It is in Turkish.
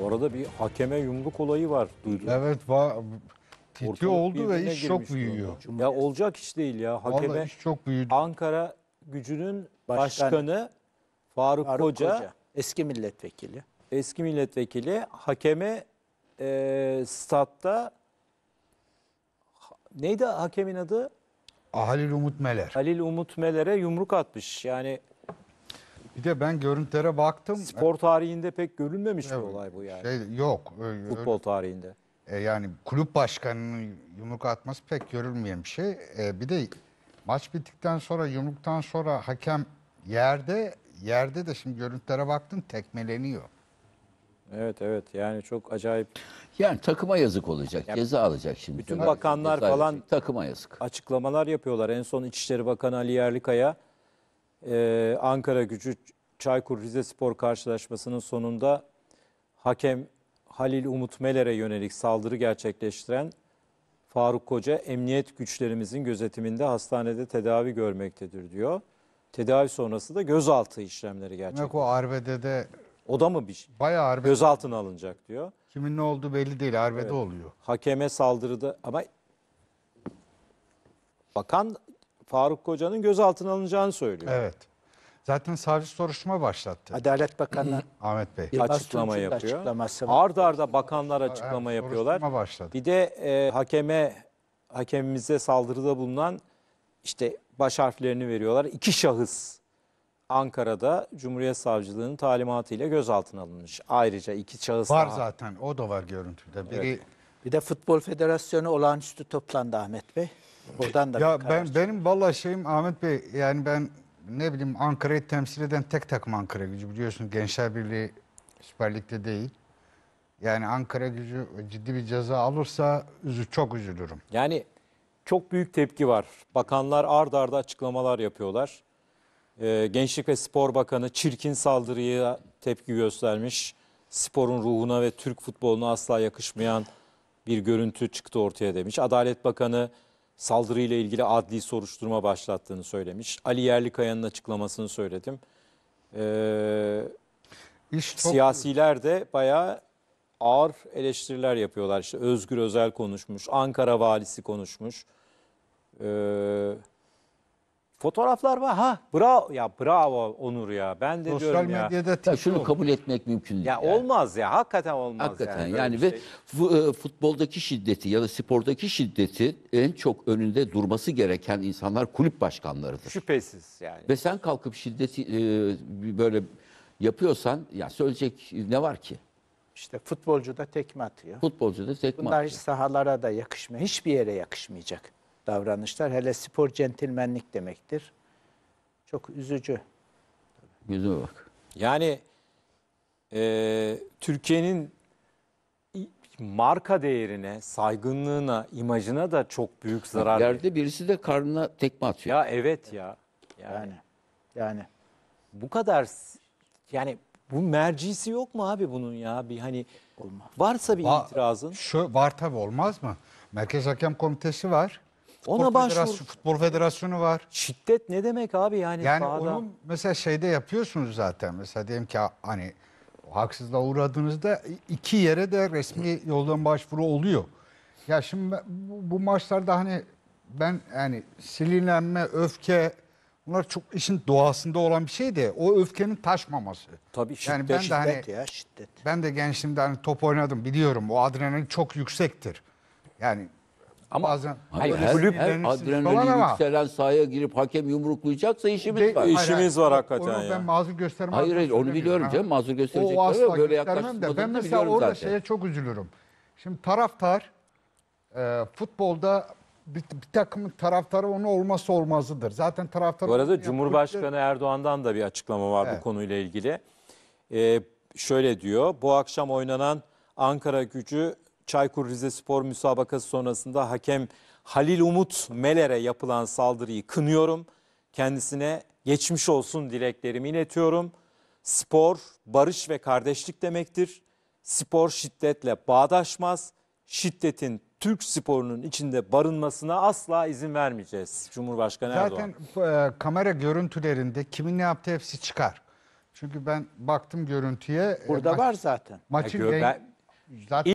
Bu arada bir hakeme yumruk olayı var duydum. Evet var. Titi oldu ve iş çok girmiş büyüyor. Ya olacak iş değil ya. Hakeme iş çok büyüdü. Ankara gücünün başkanı, Başkanı. Faruk, Faruk Koca, Koca, eski milletvekili. eski milletvekili hakeme e, statta neydi hakemin adı? Halil Umut Meler. Halil Umut Meler'e yumruk atmış. Yani bir de ben görüntülere baktım. Spor tarihinde pek görülmemiş bir olay bu yani. Şey, yok. öyle- Futbol tarihinde. E, yani kulüp başkanının yumruk atması pek görülmeyen bir şey. E, bir de maç bittikten sonra yumruktan sonra hakem yerde yerde de şimdi görüntülere baktım tekmeleniyor. Evet evet yani çok acayip Yani takıma yazık olacak. ceza alacak şimdi. Bütün bakanlar falan- Takıma yazık. açıklamalar yapıyorlar. En son İçişleri Bakanı Ali Yerlikaya e, Ankara gücü Çaykur Rizespor karşılaşmasının sonunda hakem Halil Umut Meler'e yönelik saldırı gerçekleştiren Faruk Koca emniyet güçlerimizin gözetiminde hastanede tedavi görmektedir diyor. Tedavi sonrası da gözaltı işlemleri Demek o Arvedede. O da mı bir şey? bayağı Arvede Gözaltına alınacak diyor. Kimin ne olduğu belli değil arbede oluyor. Hakeme saldırıda ama bakan Faruk Koca'nın gözaltına alınacağını söylüyor. Evet. Zaten savcı soruşturma başlattı. Adalet Bakanı Ahmet Bey. Yılmaz açıklama yapıyor. açıklaması arda bakanlar açıklama Evet, yapıyorlar. başladı. Bir de e, hakeme hakemimize saldırıda bulunan işte baş harflerini veriyorlar. İki şahıs Ankara'da Cumhuriyet Savcılığı'nın talimatıyla gözaltına alınmış. Ayrıca iki şahıs Var daha. zaten o da var görüntüde. Biri Bir de Futbol Federasyonu olağanüstü toplandı Ahmet Bey. Buradan da ya ben, çıkıyor. benim valla şeyim Ahmet Bey yani ben ne bileyim Ankara'yı temsil eden tek takım Ankara gücü biliyorsun Gençler Birliği Süper Lig'de değil. Yani Ankara gücü ciddi bir ceza alırsa üzü, çok üzülürüm. Yani çok büyük tepki var. Bakanlar ard arda açıklamalar yapıyorlar. Ee, Gençlik ve Spor Bakanı çirkin saldırıya tepki göstermiş. Sporun ruhuna ve Türk futboluna asla yakışmayan bir görüntü çıktı ortaya demiş. Adalet Bakanı saldırıyla ilgili adli soruşturma başlattığını söylemiş. Ali Yerlikaya'nın açıklamasını söyledim. Ee, İş çok... Siyasiler de bayağı ağır eleştiriler yapıyorlar. İşte Özgür Özel konuşmuş, Ankara valisi konuşmuş. Ee, Fotoğraflar var. Ha bravo ya bravo Onur ya. Ben de Sosyal diyorum ya. medyada şunu kabul etmek mümkün değil. Ya yani. olmaz ya. Hakikaten olmaz Hakikaten yani, yani, ve şey. E, futboldaki şiddeti ya da spordaki şiddeti en çok önünde durması gereken insanlar kulüp başkanlarıdır. şüphesiz yani. Ve sen kalkıp şiddeti e, böyle yapıyorsan ya söyleyecek ne var ki? İşte futbolcu da tekme atıyor. Futbolcu da tekme Bunlar atıyor. hiç sahalara da yakışmıyor. Hiçbir yere yakışmayacak davranışlar. Hele spor centilmenlik demektir. Çok üzücü. Yüzüme bak. Yani e, Türkiye'nin marka değerine, saygınlığına, imajına da çok büyük zarar veriyor. Yerde birisi de karnına tekme atıyor. Ya evet ya. Yani. yani. Yani. Bu kadar yani bu mercisi yok mu abi bunun ya? Bir hani olmaz. Varsa bir Va itirazın. Şu var tabii olmaz mı? Merkez Hakem Komitesi var. Futbol Ona Federasyonu, başvur. Futbol Federasyonu var. Şiddet ne demek abi yani? Yani sahada? onun mesela şeyde yapıyorsunuz zaten. Mesela diyelim ki hani haksızlığa uğradığınızda iki yere de resmi yoldan başvuru oluyor. Ya şimdi ben, bu, bu maçlarda hani ben yani silinenme, öfke bunlar çok işin doğasında olan bir şey de o öfkenin taşmaması. Tabii şiddet, yani ben de hani, ya şiddet. Ben de gençliğimde hani top oynadım biliyorum o adrenalin çok yüksektir. Yani ama Bazen. Hayır, her, her adrenalin yükselen sahaya girip hakem yumruklayacaksa işimiz De- var. Hayır, İşimiz hayır, var hakikaten onu ya. Ben mazur göstermem. Hayır hayır onu biliyorum canım. Mazur gösterecekler O asla böyle göstermem yaklaşmadığını de. Ben mesela orada zaten. şeye çok üzülürüm. Şimdi taraftar e, futbolda bir, bir takımın taraftarı onu olmazsa olmazıdır. Zaten taraftar... Bu arada Cumhurbaşkanı Erdoğan'dan da bir açıklama var Evet. bu konuyla ilgili. Ee, şöyle diyor, bu akşam oynanan Ankara gücü Çaykur Rizespor müsabakası sonrasında hakem Halil Umut Meler'e yapılan saldırıyı kınıyorum. Kendisine geçmiş olsun dileklerimi iletiyorum. Spor barış ve kardeşlik demektir. Spor şiddetle bağdaşmaz. Şiddetin Türk sporunun içinde barınmasına asla izin vermeyeceğiz Cumhurbaşkanı Erdoğan. Zaten e, kamera görüntülerinde kimin ne yaptığı hepsi çıkar. Çünkü ben baktım görüntüye. E, Burada e, var zaten. Maçın ya, ben... zaten